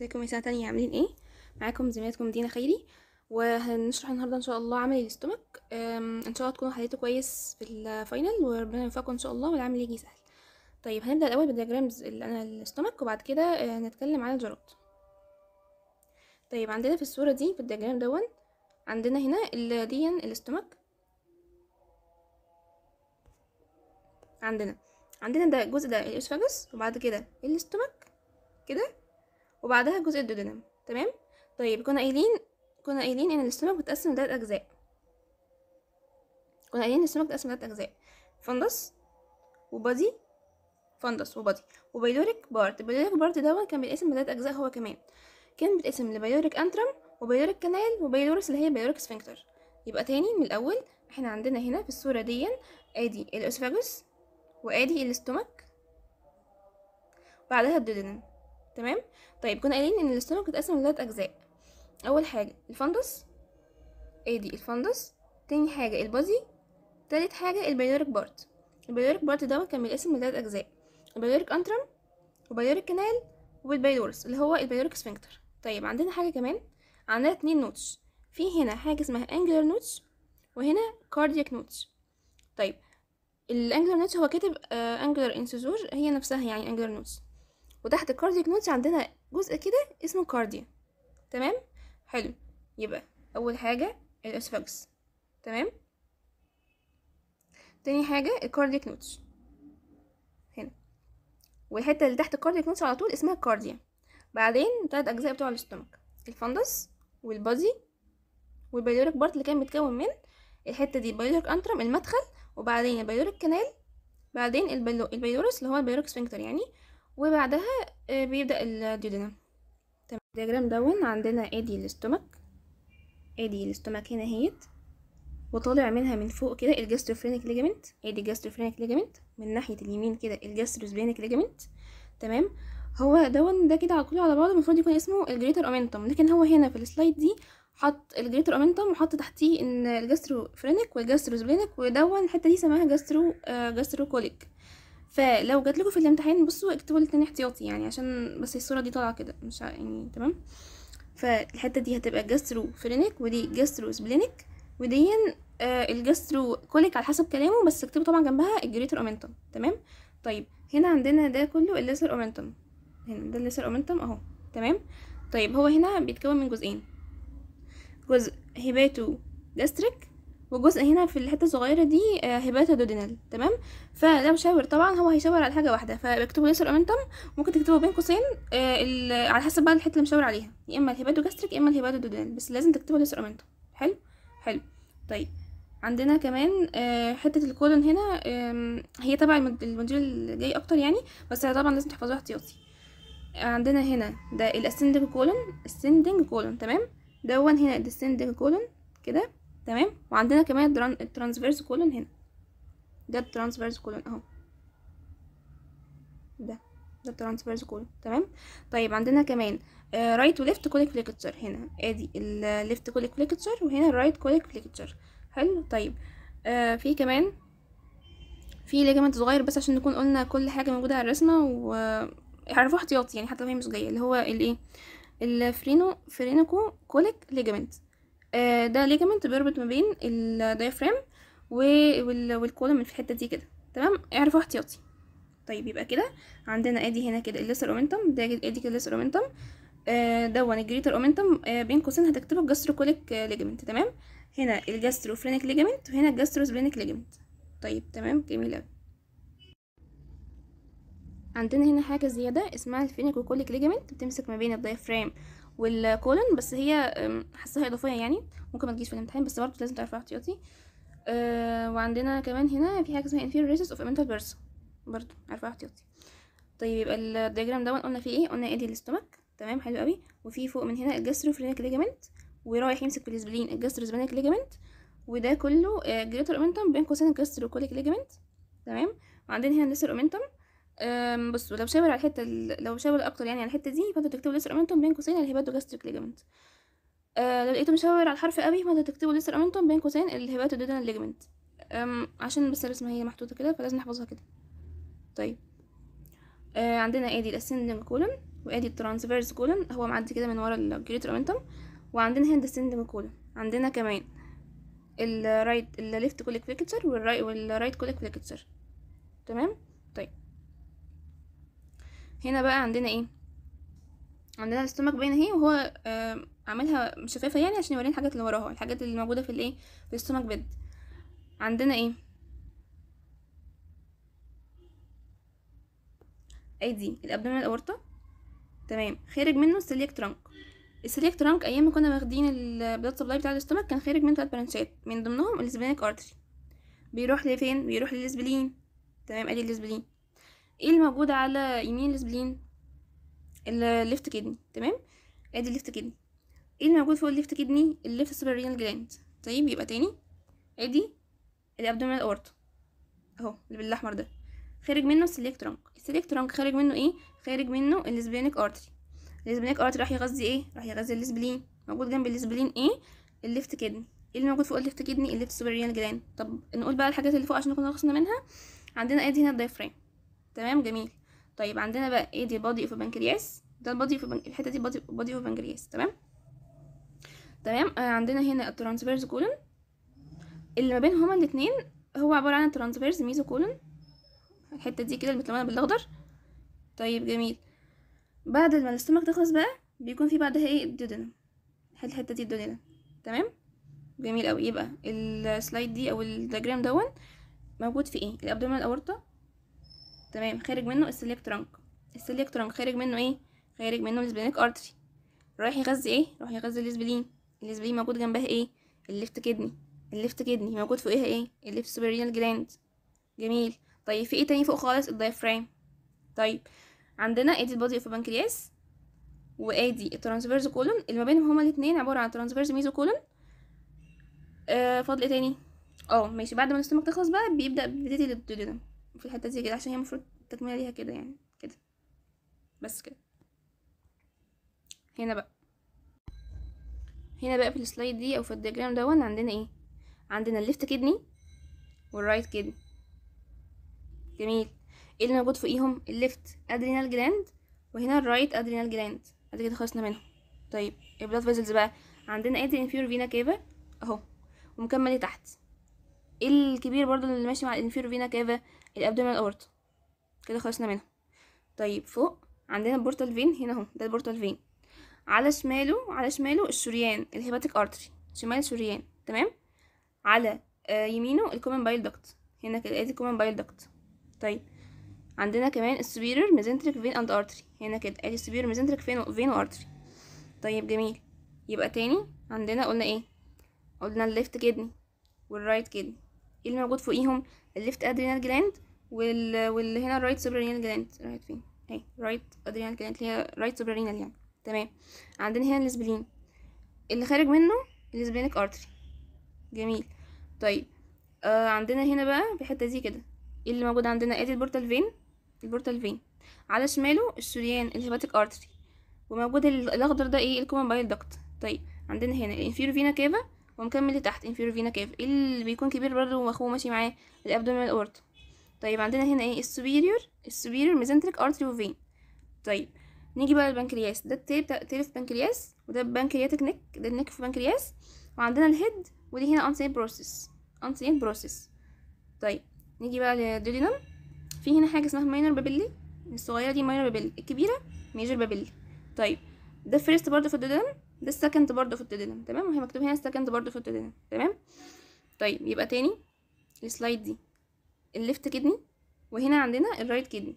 ازيكم يا سنه تانية عاملين ايه معاكم زميلتكم دينا خيري وهنشرح النهارده ان شاء الله عمل الاستومك ان شاء الله تكونوا حليتوا كويس في الفاينل وربنا يوفقكم ان شاء الله والعمل يجي سهل طيب هنبدا الاول بالدياجرامز اللي انا الاستومك وبعد كده هنتكلم آه، عن الجرات طيب عندنا في الصوره دي في الدياجرام دون عندنا هنا دي الاستومك عندنا عندنا ده الجزء ده الاسفاجس وبعد كده الاستومك كده وبعدها جزء الدودنم تمام طيب كنا قايلين كنا قايلين ان السمك بتقسم لتلات اجزاء كنا قايلين السمك بتقسم لثلاث اجزاء فندس وبادي فندس وبادي وبيلوريك بارت البيلوريك بارت ده كان بيتقسم لتلات اجزاء هو كمان كان بيتقسم لبيلوريك انترم وبيلوريك كانال وبيلورس اللي هي بيلوريك سفنكتر يبقى تاني من الاول احنا عندنا هنا في الصورة دي ادي الاسفاجوس وادي الاستومك بعدها الدودنم تمام طيب كنا قايلين ان الاستونك بتتقسم لثلاث اجزاء اول حاجه الفندس ادي إيه الفندس تاني حاجه البازي تالت حاجه البيلوريك بارت البيلوريك بارت دوت كان بيتقسم لثلاث اجزاء البيلوريك انترم وبيلوريك كنال والبيلورس اللي هو البيلوريك سفنكتر طيب عندنا حاجه كمان عندنا اتنين نوتش في هنا حاجه اسمها انجلر نوتش وهنا كاردياك نوتش طيب الانجلر نوتش هو كاتب انجلر آه، انسوزور هي نفسها يعني انجلر نوتش وتحت الكاردييك نوتش عندنا جزء كده اسمه كارديا تمام حلو يبقى اول حاجه الاسفاجس تمام تاني حاجه الكاردييك نوتش هنا والحته اللي تحت الكاردييك نوتش على طول اسمها كارديا بعدين تلات اجزاء بتوع الاستومك الفندس والبادي والبيلوريك بارت اللي كان متكون من الحته دي بيلوريك انترم المدخل وبعدين البيلوريك كانال بعدين البيلوريس اللي هو البيلوريك سفنكتر يعني وبعدها آه، بيبدأ الديودينم تمام الدياجرام دون عندنا ادي الاستومك ادي الاستومك هنا اهيت وطالع منها من فوق كده الجاستروفرينيك ليجامنت ادي الجاستروفرينيك ليجامنت من ناحيه اليمين كده الجاستروسبينيك ليجامنت تمام هو دون ده كده على كله على بعضه المفروض يكون اسمه الجريتر اومنتوم لكن هو هنا في السلايد دي حط الجريتر اومنتوم وحط تحتيه ان الجاستروفرينيك والجاستروسبينيك ودون الحته دي سماها جاسترو آه جاستروكوليك فلو جات لكم في الامتحان بصوا اكتبوا الاتنين احتياطي يعني عشان بس الصوره دي طالعه كده مش يعني تمام فالحته دي هتبقى جاسترو فرينيك ودي جاسترو سبلينيك ودي آه الجاسترو كوليك على حسب كلامه بس اكتبوا طبعا جنبها الجريتر اومنتوم تمام طيب هنا عندنا ده كله الليسر اومنتوم هنا ده الليسر اومنتوم اهو تمام طيب هو هنا بيتكون من جزئين جزء هيباتو جاستريك وجزء هنا في الحته الصغيره دي آه، دودينال تمام فلو شاور طبعا هو هيشاور على حاجه واحده فبكتبوا ليسر امنتم ممكن تكتبوا بين قوسين آه، على حسب بقى الحته اللي مشاور عليها يا اما جاستريك يا اما دودينال بس لازم تكتبوا ليسر امنتم حلو حلو طيب عندنا كمان آه، حتة الكولون هنا هي تبع الموديول الجاي أكتر يعني بس طبعا لازم تحفظوها احتياطي عندنا هنا ده الاسندنج كولون اسندنج كولون تمام دون هنا الاسندنج كولون كده تمام وعندنا كمان الترانسفيرس كولون هنا ده الترانسفيرس كولون اهو ده ده الترانسفيرس كولون تمام طيب عندنا كمان رايت وليفت كوليك فليكتشر هنا ادي الليفت كوليك فليكتشر وهنا الرايت كوليك فليكتشر حلو طيب آه في كمان في ليجمنت صغير بس عشان نكون قلنا كل حاجه موجوده على الرسمه و اعرفوا آه، احتياطي يعني حتى لو هي مش جايه اللي هو الايه الفرينو فرينكو كوليك ليجمنت آه، ده ليجامنت بيربط ما بين الدايفرام والكولوم اللي في الحته دي كده تمام اعرفه احتياطي طيب يبقى كده عندنا ادي هنا كده الليسر اومنتم ده ادي كده الليسر اومنتم دون الجريتر اومنتم بين قوسين هتكتبه كوليك ليجامنت تمام هنا فرينيك ليجامنت وهنا سبرينيك ليجامنت طيب تمام جميل قوي عندنا هنا حاجه زياده اسمها كوليك ليجامنت بتمسك ما بين الدايفرام والكولن بس هي حاساها اضافيه يعني ممكن ما تجيش في الامتحان بس برضه لازم تعرفوا احتياطي أه وعندنا كمان هنا في حاجه اسمها inferior recess of mental person برضه عارفه احتياطي طيب يبقى الدياجرام دوت قلنا فيه ايه قلنا ادي الاستومك تمام حلو قوي وفي فوق من هنا الجاستروفرينيك ليجامنت ورايح يمسك في الاسبلين الجاستروزبانيك ليجامنت وده كله جريتر آه، اومنتم بين قوسين الجاستروكوليك ليجامنت تمام وعندنا هنا النسر اومنتم بصوا لو شاور على الحته لو شاور اكتر يعني على الحته دي فانتوا تكتبوا ليسرامنتوم بين قوسين الهيباتو جاستريك ليجمنت أه، لو لقيته مشاور على الحرف قوي فانتوا تكتبوا ليسرامنتوم بين قوسين الهيباتو دودنال ليجمنت عشان بس الرسمه هي محطوطه كده فلازم نحفظها كده طيب آه عندنا ادي الاسندنج كولن وادي الترانسفيرس كولن هو معدي كده من ورا الجريتر امنتم وعندنا هنا الاسندنج كولن عندنا كمان الرايت الليفت كوليك فيكتشر والرايت والرايت كوليك فيكتشر تمام هنا بقى عندنا ايه عندنا الاستومك باين اهي وهو آه عاملها شفافه يعني عشان يورينا الحاجات اللي وراها الحاجات اللي موجوده في الايه في الاستومك بيد عندنا ايه ادي الابدومينال الاورطة تمام خارج منه السليك ترانك السليك ترانك ايام ما كنا واخدين البلاد سبلاي بتاع الاستومك كان خارج منه ثلاث برانشات من ضمنهم السبلينك ارتري بيروح لفين بيروح للاسبلين تمام ادي الاسبلين ايه الموجود على يمين السبلين الليفت كدني تمام ادي الليفت كدني ايه الموجود فوق الليفت كدني الليفت سوبرينال جلاند طيب يبقى تاني ادي الابدومينال اورتا اهو اللي بالاحمر ده خارج منه السيليك ترانك السيليك ترانك خارج منه ايه خارج منه السبلينيك ارتري السبلينيك ارتري راح يغذي ايه راح يغذي السبلين موجود جنب السبلين ايه الليفت كدني ايه اللي موجود فوق الليفت كدني الليفت سوبرينال جلاند طب نقول بقى الحاجات اللي فوق عشان نكون خلصنا منها عندنا ادي هنا الدايفرام تمام جميل طيب عندنا بقى ايه دي البادي اوف بنكرياس ده البادي اوف الحته دي بادي اوف بنكرياس تمام تمام آه عندنا هنا الترانسفيرس كولون اللي ما بين هما الاثنين هو عباره عن الترانسفيرس ميزو كولون الحته دي كده المتلونه بالاخضر طيب جميل بعد ما الاستمك تخلص بقى بيكون في بعدها ايه الدودينم الحته دي الدودينم تمام جميل قوي يبقى السلايد دي او الدياجرام دون موجود في ايه الابدومينال اورطه تمام خارج منه السيليك ترانك السيليك ترانك خارج منه ايه خارج منه الاسبلينيك ارتري رايح يغذي ايه رايح يغذي الاسبلين الاسبلين موجود جنبها ايه الليفت كدني الليفت كدني موجود فوقها ايه الليفت سوبرينال جلاند جميل طيب في ايه تاني فوق خالص الدايفرام طيب عندنا ادي البادي اوف بنكرياس وادي الترانسفيرز كولون اللي ما بينهم هما الاثنين عباره عن ترانسفيرز ميزو كولون آه فاضل ايه تاني اه ماشي بعد ما الاستمك تخلص بقى بيبدا بدايه الدودنم في الحته دي كده عشان هي المفروض التكمله ليها كده يعني كده بس كده هنا بقى هنا بقى في السلايد دي او في الدياجرام دون عندنا ايه عندنا الليفت كدني والرايت كدني جميل ايه اللي موجود فوقيهم الليفت ادرينال جلاند وهنا الرايت ادرينال جلاند ادي كده خلصنا منهم طيب البلاد إيه فيزلز بقى عندنا ادي انفيور فينا كافا اهو ومكمل تحت إيه الكبير برضو اللي ماشي مع الانفيور فينا كافا الابدومينال اورتا كده خلصنا منها طيب فوق عندنا البورتال فين هنا اهو ده البورتال فين على شماله على شماله الشريان الهيباتيك ارتري شمال الشريان تمام على آه يمينه الكومن بايل دكت هنا كده ادي الكومن بايل دكت طيب عندنا كمان السبيرير ميزنتريك فين اند ارتري هنا كده ادي السبيرير ميزنتريك فين فين وارتري طيب جميل يبقى تاني عندنا قلنا ايه قلنا الليفت كدني والرايت كدني ايه اللي موجود فوقيهم الليفت ادرينال جلاند وال... واللي هنا الرايت سوبرينال جلاند رايت فين اهي رايت ادرينال جلاند اللي هي رايت سوبرينال يعني تمام عندنا هنا الاسبلين اللي خارج منه الاسبرينك ارتري جميل طيب آه عندنا هنا بقى في الحته دي كده إيه اللي موجود عندنا ادي البورتال فين البورتال فين على شماله الشريان الهيباتيك ارتري وموجود الاخضر ده ايه الكومن بايل دكت طيب عندنا هنا الانفيرو فينا كافا ومكمل لتحت inferior فينا كاف اللي بيكون كبير برضه واخوه ماشي معاه الابدومينال اورت طيب عندنا هنا ايه السوبيريور السوبيريور ميزنتريك ارتري وفين طيب نيجي بقى للبنكرياس ده التيل بتاع في بنكرياس وده بنكرياتيك نيك ده النيك في بنكرياس وعندنا الهيد ودي هنا انسيت بروسيس انسيت بروسيس طيب نيجي بقى للدودينم في هنا حاجه اسمها ماينر بابيلي الصغيره دي ماينر بابيلي الكبيره ميجر بابيلي طيب ده فيرست برضه في الدودينم ده السكند برضو في التدينم تمام وهي مكتوب هنا السكند برضو في التدينم تمام طيب يبقى تاني السلايد دي الليفت كدني وهنا عندنا الرايت كدني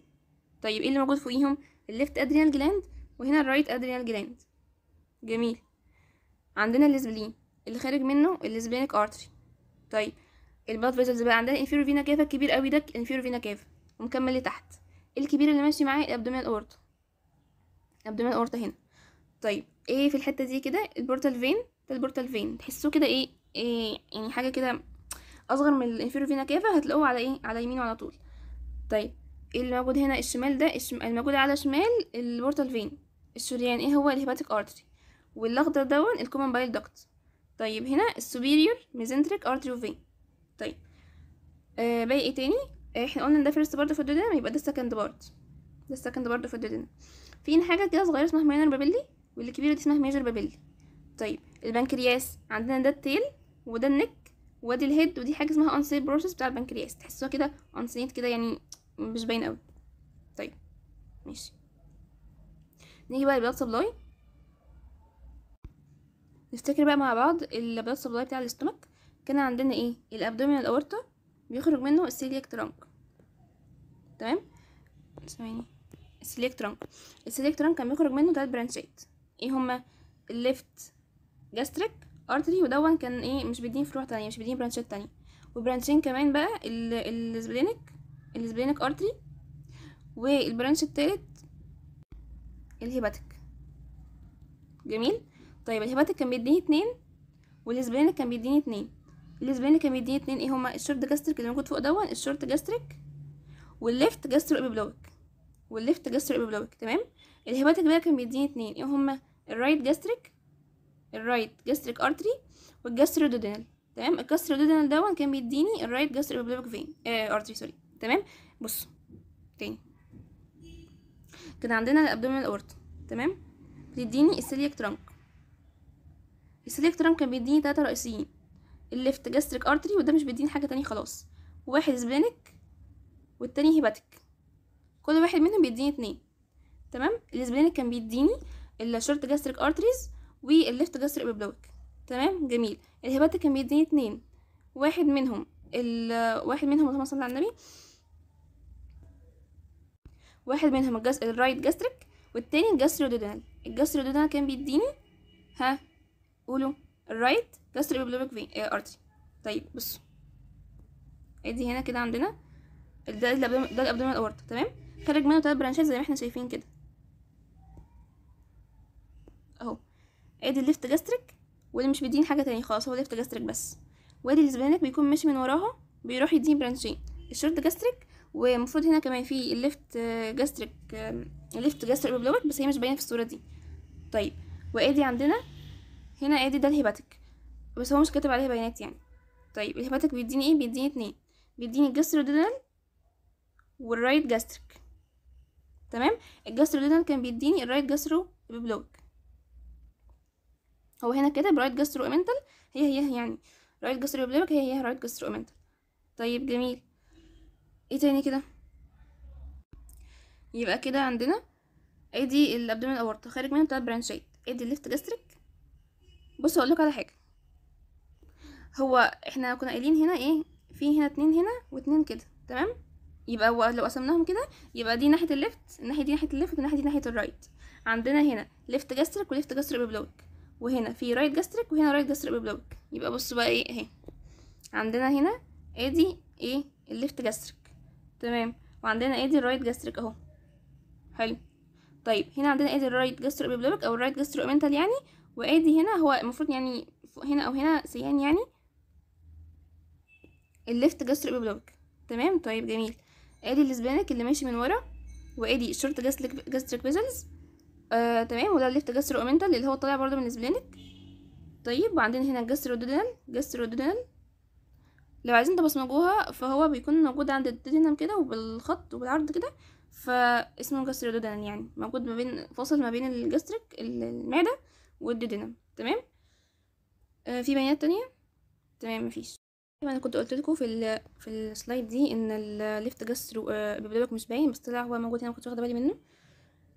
طيب ايه اللي موجود فوقيهم الليفت ادرينال جلاند وهنا الرايت ادرينال جلاند جميل عندنا الليزبلين اللي خارج منه الليزبلينك ارتري طيب البلاد فيزلز بقى عندنا انفيرو فينا كافا الكبير قوي ده انفيرو فينا كافا ومكمل لتحت الكبير اللي ماشي معاه الابدومينال اورتا ابدومينال اورتا هنا طيب ايه في الحته دي كده البورتال فين ده البورتال فين تحسوه كده ايه ايه يعني حاجه كده اصغر من الانفيرو فينا كافه هتلاقوه على ايه على يمينه على طول طيب ايه اللي موجود هنا الشمال ده الشم... الموجود على شمال البورتال فين الشريان ايه هو الهيباتيك ارتري والاخضر دون الكومن بايل دكت طيب هنا السوبيريور ميزنتريك ارتري فين طيب آه باقي ايه تاني آه، احنا قلنا ده فيرست بارت في الدودينم يبقى ده السكند بارت ده السكند بارت في الدودينم في حاجه كده صغيره اسمها ماينر بابيلي والكبيرة دي اسمها ميجر بابيلي طيب البنكرياس عندنا ده التيل وده النك وادي الهيد ودي حاجة اسمها unsafe بروسس بتاع البنكرياس تحسوها كده unsafe كده يعني مش باين اوي طيب ماشي نيجي بقى للبلاد سبلاي نفتكر بقى مع بعض البلاد سبلاي بتاع الاستومك كان عندنا ايه الابدومينال اورتا بيخرج منه السيلياك ترانك تمام ثواني السيلياك ترانك السيلياك ترانك كان بيخرج منه تلات برانشات ايه هما الليفت جاستريك ارتري ودون كان ايه مش بيديني فروع تانية مش بيديني برانشات تانية وبرانشين كمان بقى السبلينك السبلينك ارتري والبرانش التالت الهيباتيك جميل طيب الهيباتيك كان بيديني اتنين والسبلينك كان بيديني اتنين السبلينك كان بيديني اتنين ايه هما الشورت جاستريك اللي موجود فوق دون الشورت جاستريك والليفت جاستريك بلوك والليفت جاستريك بلوك تمام الهيبات الجبلية كان بيديني اتنين ايه هما الرايت جاستريك الرايت جاستريك ارتري دودينال تمام دودينال ده كان بيديني الرايت جاستريك بلوك فين آه ارتري سوري تمام بص تاني كان عندنا الابدومينال اورت تمام بيديني السيليك ترانك السيليك ترانك كان بيديني تلاتة رئيسيين الليفت جاستريك ارتري وده مش بيديني حاجة تانية خلاص واحد سبلينك والتاني هيباتيك كل واحد منهم بيديني اتنين تمام الاسبرين كان بيديني الشورت جاستريك ارتريز والليفت جاستريك بلوك تمام جميل الهباتة كان بيديني اتنين واحد منهم واحد منهم اللهم صل على النبي واحد منهم الجس... الرايت جاستريك والتاني الجاستريودودونال دودنال كان بيديني ها قولوا الرايت جاستريك بلوك فين ارتري طيب بصوا ادي هنا كده عندنا ده الابدومين الاورطه تمام خارج منه تلات برانشات زي ما احنا شايفين كده ادي الليفت جاستريك واللي مش بيديني حاجه تاني خلاص هو ليفت جاستريك بس وادي الزبانك بيكون ماشي من وراها بيروح يديني برانشين الشورت جاستريك ومفروض هنا كمان في الليفت جاستريك الليفت جاستريك بلوك بس هي مش باينه في الصوره دي طيب وادي عندنا هنا ادي ده الهيباتيك بس هو مش كاتب عليه بيانات يعني طيب الهيباتيك بيديني ايه بيديني اتنين بيديني الجاسترودينال والرايت جاستريك تمام الجاسترودينال كان بيديني الرايت جاسترو بلوك هو هنا كده برايت جاسترو امنتال هي هي يعني رايت جاسترو بليبك هي هي رايت جاسترو امنتال طيب جميل ايه تاني كده يبقى كده عندنا ادي الابدومين اورتا خارج منها تلات برانشات ادي الليفت جاستريك بص اقول لكم على حاجه هو احنا كنا قايلين هنا ايه في هنا اتنين هنا واتنين كده تمام يبقى هو لو قسمناهم كده يبقى دي ناحيه الليفت الناحيه دي ناحيه الليفت والناحيه دي ناحيه الرايت عندنا هنا ليفت جاستريك وليفت جاستريك بلوك وهنا في رايت جاستريك وهنا رايت جاستريك بيبلوك يبقى بصوا بقى ايه اهي عندنا هنا ادي ايه الليفت جاستريك تمام وعندنا ادي الرايت جاستريك اهو حلو طيب هنا عندنا ادي الرايت جاستريك بيبلوك او الرايت جاستريك امنتال يعني وادي هنا هو المفروض يعني فوق هنا او هنا سيان يعني الليفت جاستريك بيبلوك تمام طيب جميل ادي الاسبانك اللي ماشي من ورا وادي الشورت جاستريك جاستريك بيزلز آه تمام وده ليفت جسر اومنتال اللي هو طالع برضو من السبلينك طيب وعندنا هنا جسر دودينال جسر دودينال لو عايزين تبصمجوها فهو بيكون موجود عند الدودينال كده وبالخط وبالعرض كده فاسمه جسر دودينال يعني موجود ما بين فاصل ما بين الجسترك المعده والدودينال تمام آه في بيانات تانية تمام مفيش انا كنت قلت لكم في ال في السلايد دي ان الليفت جسر آه، بيبقى مش باين بس طلع هو موجود هنا كنت واخده بالي منه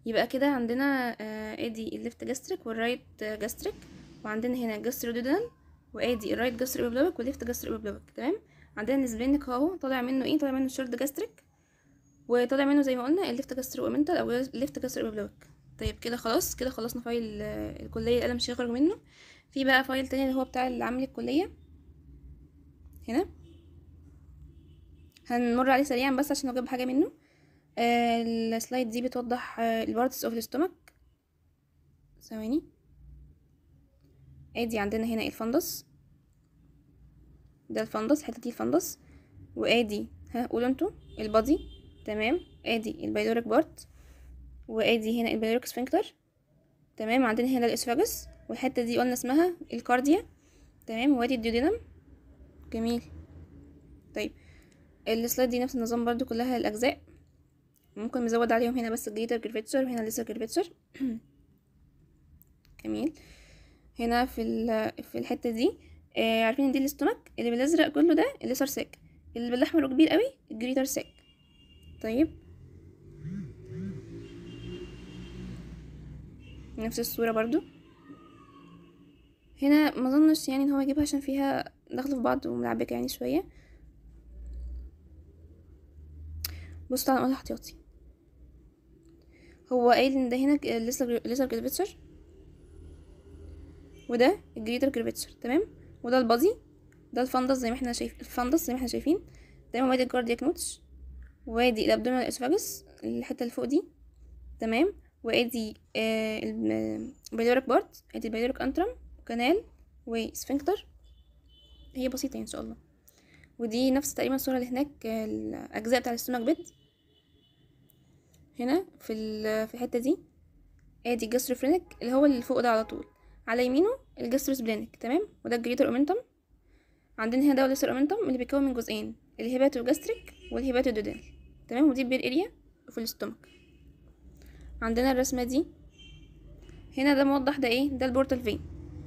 يبقى كده عندنا ادي آه، الليفت جاستريك والرايت جاستريك وعندنا هنا جاستريك دودان وادي الرايت جاستريك بلوك والليفت جاستريك بلوك تمام عندنا السبلينك اهو طالع منه ايه طالع منه شورت جاستريك وطالع منه زي ما قلنا الليفت جاستريك اومنتال او الليفت جاستريك بلوك طيب كده خلاص كده خلصنا فايل آه، الكليه القلم مش هيخرج منه في بقى فايل تاني اللي هو بتاع العمل الكليه هنا هنمر عليه سريعا بس عشان اجيب حاجه منه السلايد دي بتوضح البارتس اوف الاستومك ثواني ادي عندنا هنا ايه الفندس ده الفندس الحته دي الفندس وادي ها قولوا انتوا البادي تمام ادي البيدوريك بارت وادي هنا البيدوريك سفنكتر تمام عندنا هنا الاسفاجس والحته دي قلنا اسمها الكارديا تمام وادي الديودينم جميل طيب السلايد دي نفس النظام برضو كلها الاجزاء ممكن نزود عليهم هنا بس جليتر كريفيتشر وهنا لسه كريفيتشر جميل هنا في في الحته دي آه عارفين ان دي الاستومك اللي بالازرق كله ده الليسر ساك اللي بالاحمر كبير قوي الجريتر ساك طيب نفس الصوره برضو هنا ما ظنش يعني ان هو يجيبها عشان فيها داخله في بعض وملعبكه يعني شويه بصوا على الاحتياطي هو قايل ان ده هنا الليسر كريبتشر وده الجريتر كريبتشر تمام وده البادي ده الفندس زي ما احنا شايفين الفندس زي ما احنا شايفين تمام وادي الكاردياك نوتش وادي الابدومينال اسفاجس الحته اللي فوق دي تمام وادي آه البيلوريك بارت ادي البيلوريك انترم كانال وسفنكتر هي بسيطه يعني ان شاء الله ودي نفس تقريبا الصوره اللي هناك آه، الاجزاء بتاع السمك بيت هنا في في الحته دي ادي الجسر فرينك اللي هو اللي فوق ده على طول على يمينه الجسر سبلينك تمام وده الجريتر اومنتوم عندنا هنا ده واليسر اومنتوم اللي بيتكون من جزئين الهيباتو جاستريك والهيباتو دودال تمام ودي البير اريا وفي الاستومك عندنا الرسمه دي هنا ده موضح ده ايه ده البورتال فين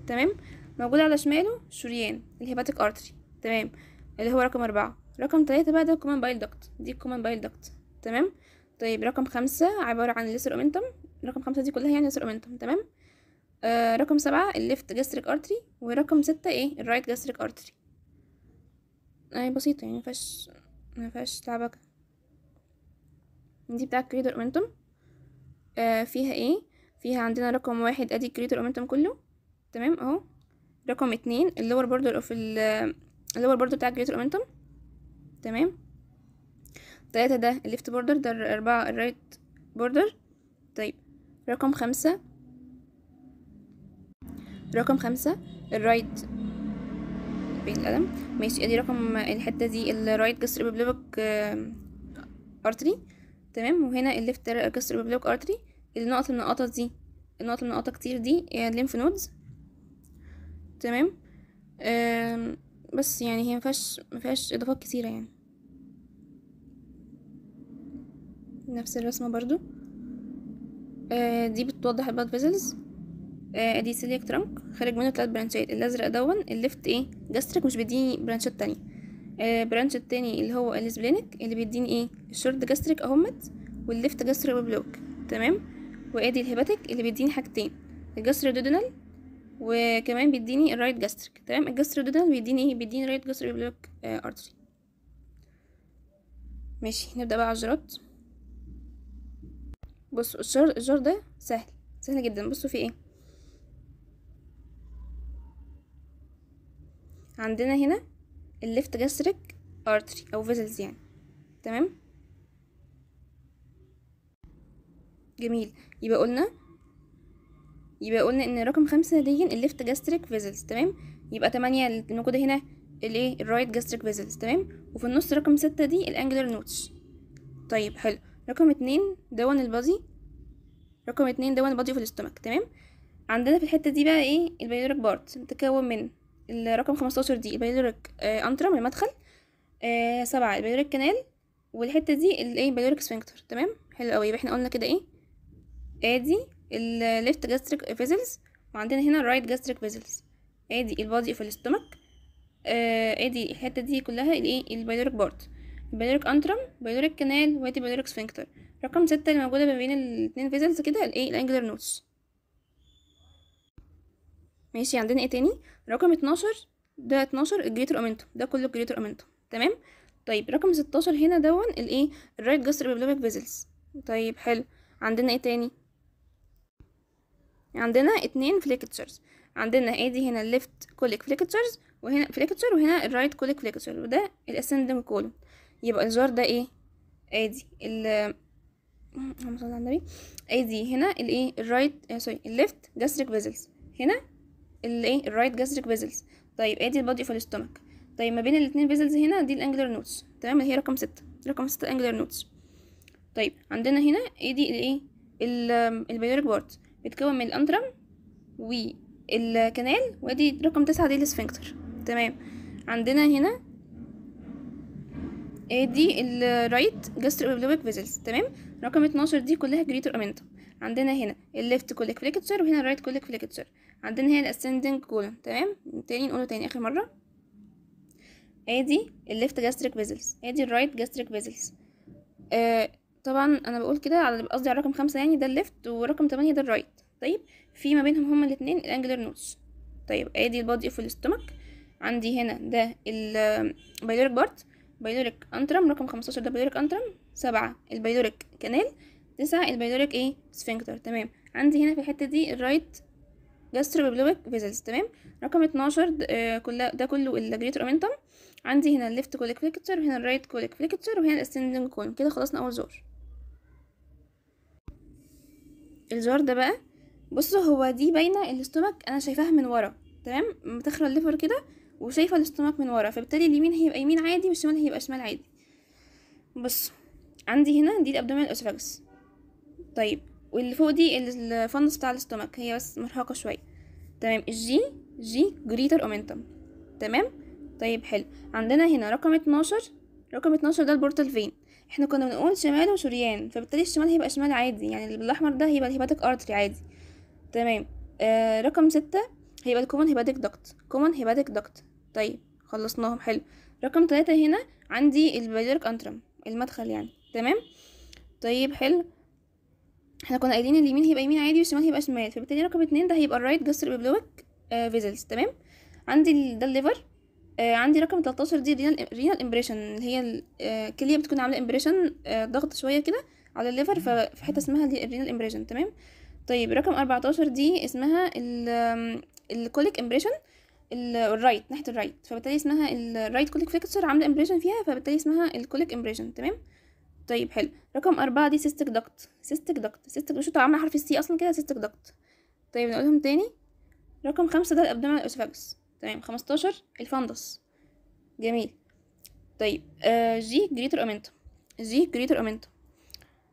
تمام موجود على شماله شريان الهيباتيك ارتري تمام اللي هو رقم أربعة رقم تلاتة بقى ده الكومان بايل دكت دي الكومان بايل دكت تمام طيب رقم خمسة عبارة عن الليسر أومنتم رقم خمسة دي كلها يعني الليسر أومنتم تمام آه رقم سبعة الليفت جاستريك أرتري ورقم ستة ايه الرايت جاستريك أرتري اي بسيطة يعني مفيهاش مفيهاش لعبكة دي بتاع الكريدور أومنتم آه فيها ايه فيها عندنا رقم واحد ادي الكريدور أومنتم كله تمام اهو رقم اتنين اللور بوردر اوف اللور بوردر بتاع الكريدور أومنتم تمام تلاتة ده الليفت بوردر ده الأربعة الرايت بوردر طيب رقم خمسة رقم خمسة الرايت بين القلم ماشي ادي رقم الحتة دي الرايت كسر ببلوك ارتري آه، تمام وهنا الليفت كسر ببلوك ارتري النقط النقطة دي النقط النقطة كتير دي الليمف نودز تمام بس يعني هي مفيهاش مفيهاش اضافات كتيرة يعني نفس الرسمة برضو آه دي بتوضح البلاد فيزلز آه ادي سيليك ترانك خارج منه تلات برانشات الازرق دون الليفت ايه جاستريك مش بيديني برانشات تانية آه التاني اللي هو الاسبلينك اللي بيديني ايه الشورت جاستريك اهمت والليفت جاستريك بلوك تمام وادي الهيباتيك اللي بيديني حاجتين الجسر دودنال وكمان بيديني الرايت جاستريك تمام الجسر دودنال بيديني ايه بيديني رايت جاستريك بلوك آه ارتري ماشي نبدأ بقى على بصوا الشر الجر ده سهل سهل جدا بصوا في ايه عندنا هنا الليفت جاستريك ارتري او فيزلز يعني تمام جميل يبقى قلنا يبقى قلنا ان رقم خمسة دي الليفت جاستريك فيزلز تمام يبقى تمانية النقطة هنا الايه الرايت جاستريك فيزلز تمام وفي النص رقم ستة دي الانجلر نوتش طيب حلو رقم اتنين دون البادي رقم اتنين دون البادي في الاستومك تمام عندنا في الحته دي بقى ايه البيلوريك بارت متكون من الرقم خمستاشر دي البيلوريك آه انترم المدخل آه سبعة البيلوريك كانال والحته دي الايه البيلوريك سفنكتر تمام حلو قوي يبقى احنا قلنا كده ايه ادي الليفت جاستريك فيزلز وعندنا هنا الرايت جاستريك فيزلز ادي البادي في الاستومك ادي آه، الحته دي كلها الايه البيلوريك بارت بيلوريك انترم بيلوريك كنال وادي بيلوريك سفنكتر رقم ستة اللي موجودة ما بين الاتنين فيزلز كده الايه الانجلر نوتس ماشي عندنا ايه تاني رقم اتناشر ده اتناشر الجريتر اومنتم ده كله الجريتر اومنتم تمام طيب رقم ستاشر هنا دون الايه الرايت جسر بيبلوبيك فيزلز طيب حلو عندنا ايه تاني عندنا اتنين فليكتشرز عندنا ادي إيه؟ هنا الليفت كوليك فليكتشرز وهنا فليكتشر وهنا الرايت كوليك فليكتشر وده الاسندنج كولوم يبقى الجار ده ايه ادي ال اللهم صل على النبي ادي هنا الايه الرايت سوري الليفت جاستريك فيزلز هنا الايه الرايت جاستريك فيزلز طيب ادي البادي في الاستومك طيب ما بين الاثنين فيزلز هنا دي الانجلر نوتس تمام اللي هي رقم ستة رقم ستة الانجلر نوتس طيب عندنا هنا ادي الايه البيوريك بارت بيتكون من الانترم والكنال وادي رقم تسعة دي الاسفنكتر تمام عندنا هنا ادي الرايت ابلوبيك فيزلز تمام رقم 12 دي كلها جريتور امينتا عندنا هنا الليفت كوليك فليكتشر وهنا الرايت كوليك فليكتشر عندنا هنا الاسندنج كولون تمام تاني نقوله تاني اخر مره ادي الليفت جاستريك فيزلز ادي الرايت جاستريك فيزلز آه طبعا انا بقول كده على قصدي على رقم خمسة يعني ده الليفت ورقم 8 ده الرايت طيب في ما بينهم هما الاثنين الانجلر نوتس طيب ادي البادي اوف الاستومك عندي هنا ده البايلوريك بارت بيدوريك انترم رقم 15 ده بيدوريك انترم سبعة البيدوريك كانال تسعة البيدوريك ايه سفنكتر تمام عندي هنا في الحتة دي الرايت جاسترو بيبلويك فيزلز تمام رقم اتناشر آه، ده, كله ده كله الجريتر اومنتوم عندي هنا الليفت كوليك فليكتر وهنا الرايت كوليك فليكتر وهنا الاسندنج كون كده خلصنا اول زور الزور ده بقى بصوا هو دي باينه الاستومك انا شايفاها من ورا تمام متخرى الليفر كده وشايفه الاستماك من ورا فبالتالي اليمين هيبقى يمين عادي والشمال هيبقى شمال عادي بص عندي هنا دي الابدومين الاسفاكس طيب واللي فوق دي الفندس بتاع الاستماك هي بس مرهقه شويه تمام الجي جي جريتر اومنتم تمام طيب حلو عندنا هنا رقم 12 رقم 12 ده البورتال فين احنا كنا بنقول شمال وشريان فبالتالي الشمال هيبقى شمال عادي يعني اللي بالاحمر ده هيبقى الهيباتيك ارتري عادي تمام آه رقم ستة هيبقى الكومون هيباتيك دكت كومون هيباتيك دكت طيب خلصناهم حلو رقم تلاتة هنا عندي البيدرك انترم المدخل يعني تمام طيب حلو احنا كنا قايلين اليمين هيبقى يمين عادي والشمال هيبقى شمال فبالتالي رقم اتنين ده هيبقى الرايت جسر بيبلوك آه، فيزلز تمام عندي ده الليفر آه، عندي رقم 13 دي رينال امبريشن اللي هي آه، الكليه بتكون عامله امبريشن ضغط شويه كده على الليفر ففي حته اسمها الرينال امبريشن تمام طيب رقم 14 دي اسمها الكوليك امبريشن الرايت ناحيه الرايت فبالتالي اسمها الرايت كوليك فيكتشر عامله امبريشن فيها فبالتالي اسمها الكوليك امبريشن تمام طيب حلو رقم أربعة دي سيستك دكت سيستك دكت سيستك شو عامله حرف السي اصلا كده سيستك دكت طيب نقولهم تاني رقم خمسة ده الابدومين الاسفاجوس تمام خمستاشر الفندس جميل طيب آه جي جريتر اومنتم جي جريتر اومنتم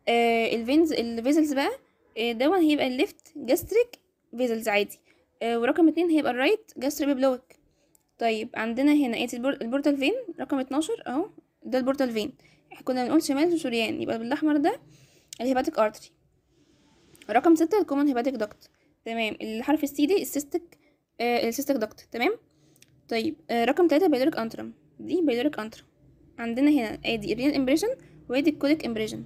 آه الفينز الفيزلز بقى آه دون هيبقى الليفت جاستريك فيزلز عادي آه ورقم اتنين هيبقى الرايت جسر بيبلوك طيب عندنا هنا ايه البورتال فين رقم اتناشر اهو ده البورتال فين احنا كنا بنقول شمال شريان يبقى بالاحمر ده الهيباتيك ارتري رقم ستة الكومن هيباتيك دكت تمام الحرف السي دي السيستك آه السيستك دكت تمام طيب آه رقم تلاتة بيلوريك انترم دي بيلوريك انترم عندنا هنا ادي الرينال امبريشن وادي الكوليك امبريشن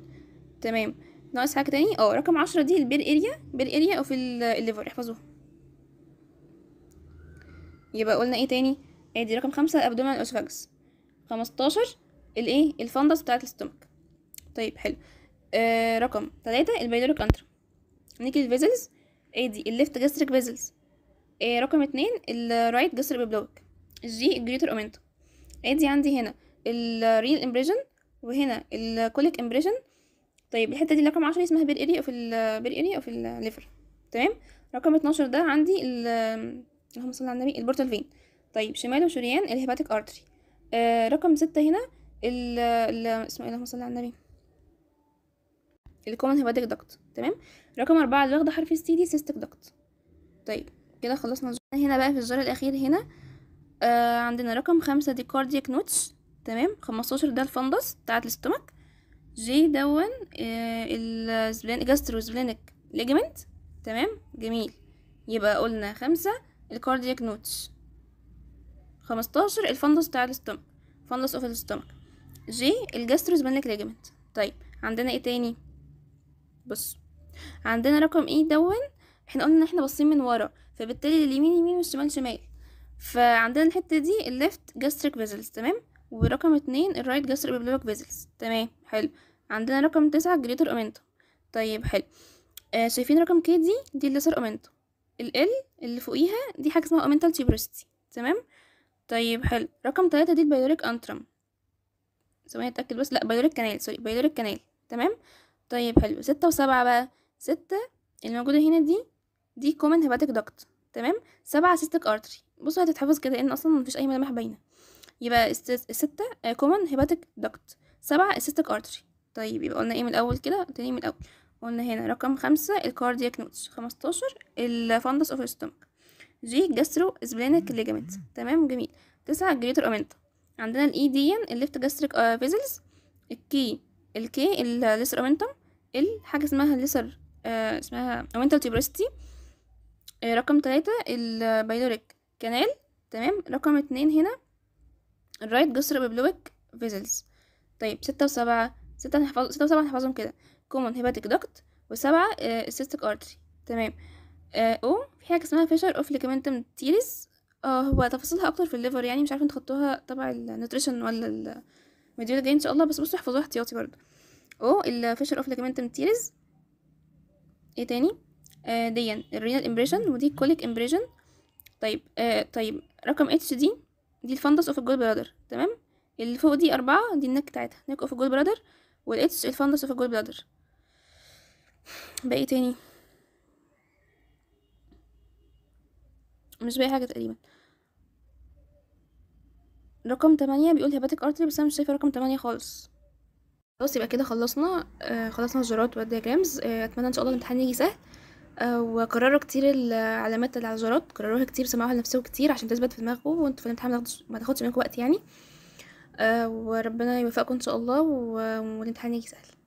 تمام ناقص حاجه تاني اه رقم عشرة دي البير اريا بير اريا اوف الليفر احفظوها يبقى قلنا ايه تاني ادي آه، رقم خمسة الابدومينال اسوفاجس خمستاشر الايه الفندس بتاعت الستومك طيب حلو آه رقم تلاتة البيدوريك انترا نيكل فيزلز ادي الليفت جاستريك فيزلز آه رقم اتنين الرايت جاستريك بيبلوك جي الجريتر اومنتو ادي عندي هنا الريل امبريشن وهنا الكوليك امبريشن طيب الحته دي رقم عشرة اسمها بير اري اوف البير اري اوف الليفر تمام رقم اتناشر ده عندي ال اللهم صل على النبي البورتال فين طيب شمال وشريان الهيباتيك ارتري آه رقم ستة هنا ال اسمه ايه اللهم صل على النبي الكومن هيباتيك دكت تمام رقم أربعة اللي واخدة حرف السي دي سيستك دكت طيب كده خلصنا هنا بقى في الزر الأخير هنا آه عندنا رقم خمسة دي كاردياك نوتش تمام خمستاشر ده الفندس بتاعة الاستومك جي دون آه الجاستروزبلينيك ليجمنت تمام جميل يبقى قلنا خمسة الكاردياك نوتس خمستاشر الفندس بتاع الاستومك فندس اوف الاستومك جي بانك ليجمنت طيب عندنا ايه تاني بص عندنا رقم ايه دون احنا قلنا ان احنا باصين من ورا فبالتالي اليمين يمين والشمال شمال فعندنا الحته دي الليفت جاستريك فيزلز تمام ورقم اتنين الرايت جاستريك بلوك فيزلز تمام حلو عندنا رقم تسعة جريتر اومنتم طيب حلو آه شايفين رقم كي دي دي الليسر اومنتم ال ال اللي فوقيها دي حاجة اسمها اومنتال تيبرستي تمام طيب حلو رقم تلاتة دي البيدوريك انترم ثواني اتأكد بس لأ بيدوريك كانال سوري بيدوريك كانال تمام طيب حلو ستة وسبعة بقى ستة اللي موجودة هنا دي دي كومن هيباتيك دكت تمام سبعة سيستيك ارتري بصوا هتتحفظ كده لأن أصلا مفيش أي ملامح باينة يبقى ستة كومن هيباتيك دكت سبعة سيستيك ارتري طيب يبقى قلنا ايه من الأول كده تاني من الأول قلنا هنا رقم خمسة الكاردياك نوتس خمستاشر الفندس اوف ستومك جي جاسترو اسبلينك ليجامنت تمام جميل تسعة جريتر اومنتا عندنا الاي دي الليفت جاستريك فيزلز الكي الكي الليسر اومنتم الحاجة اسمها الليسر آه، اسمها اومنتال آه، تيبرستي رقم تلاتة البيلوريك كانال تمام رقم اتنين هنا الرايت جسر بيبلويك فيزلز طيب ستة وسبعة ستة هنحفظ ستة وسبعة هنحفظهم كده كومن هيباتيك دكت وسبعة السيستيك آه، ارتري تمام او آه، في حاجه اسمها فيشر اوف ليجامنتم تيريس اه هو تفاصيلها اكتر في الليفر يعني مش عارفه انتوا خدتوها تبع النوتريشن ولا الفيديو الجاي ان شاء الله بس بصوا احفظوها احتياطي برضه او الفيشر اوف ليجامنتم تيريس ايه تاني آه دي الرينال امبريشن ودي كوليك امبريشن طيب آه طيب رقم اتش دي دي الفندس اوف الجول برادر تمام اللي فوق دي أربعة دي النك بتاعتها نك اوف الجول برادر والاتش الفندس اوف الجول برادر ايه تاني مش باقي حاجة تقريبا رقم تمانية بيقول هيباتيك ارتري بس انا مش شايفة رقم تمانية خالص خلاص يبقى كده خلصنا آه خلصنا الجرات والدياجرامز آه اتمنى ان شاء الله الامتحان يجي سهل آه وكرروا كتير العلامات اللي على الجرات كرروها كتير سمعوها لنفسكم كتير عشان تثبت في دماغكم وانتوا في الامتحان ما تاخدش منكم وقت يعني آه وربنا يوفقكم ان شاء الله والامتحان يجي سهل